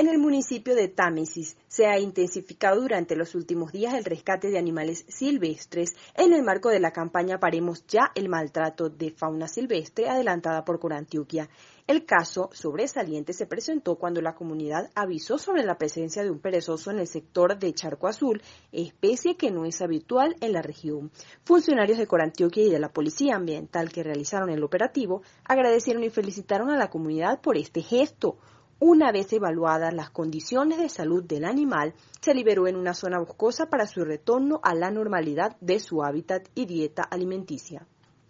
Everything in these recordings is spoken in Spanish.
En el municipio de Támesis se ha intensificado durante los últimos días el rescate de animales silvestres en el marco de la campaña Paremos ya el maltrato de fauna silvestre adelantada por Corantioquia. El caso sobresaliente se presentó cuando la comunidad avisó sobre la presencia de un perezoso en el sector de Charco Azul, especie que no es habitual en la región. Funcionarios de Corantioquia y de la Policía Ambiental que realizaron el operativo agradecieron y felicitaron a la comunidad por este gesto. Una vez evaluadas las condiciones de salud del animal, se liberó en una zona boscosa para su retorno a la normalidad de su hábitat y dieta alimenticia.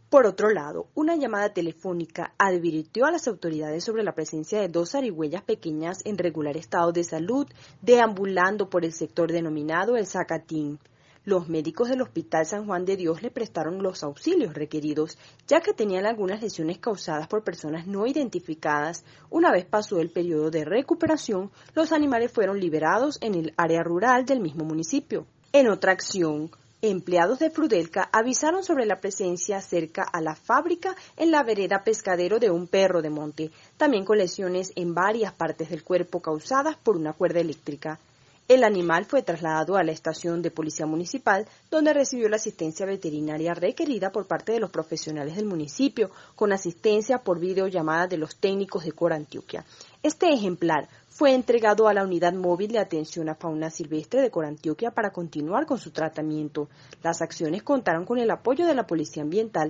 Por otro lado, una llamada telefónica advirtió a las autoridades sobre la presencia de dos arihuellas pequeñas en regular estado de salud deambulando por el sector denominado el Zacatín, los médicos del Hospital San Juan de Dios le prestaron los auxilios requeridos, ya que tenían algunas lesiones causadas por personas no identificadas. Una vez pasó el periodo de recuperación, los animales fueron liberados en el área rural del mismo municipio. En otra acción, Empleados de Frudelca avisaron sobre la presencia cerca a la fábrica en la vereda pescadero de un perro de monte, también con lesiones en varias partes del cuerpo causadas por una cuerda eléctrica. El animal fue trasladado a la estación de policía municipal, donde recibió la asistencia veterinaria requerida por parte de los profesionales del municipio, con asistencia por videollamada de los técnicos de Corantioquia. Este ejemplar fue entregado a la unidad móvil de atención a fauna silvestre de Corantioquia para continuar con su tratamiento. Las acciones contaron con el apoyo de la Policía Ambiental,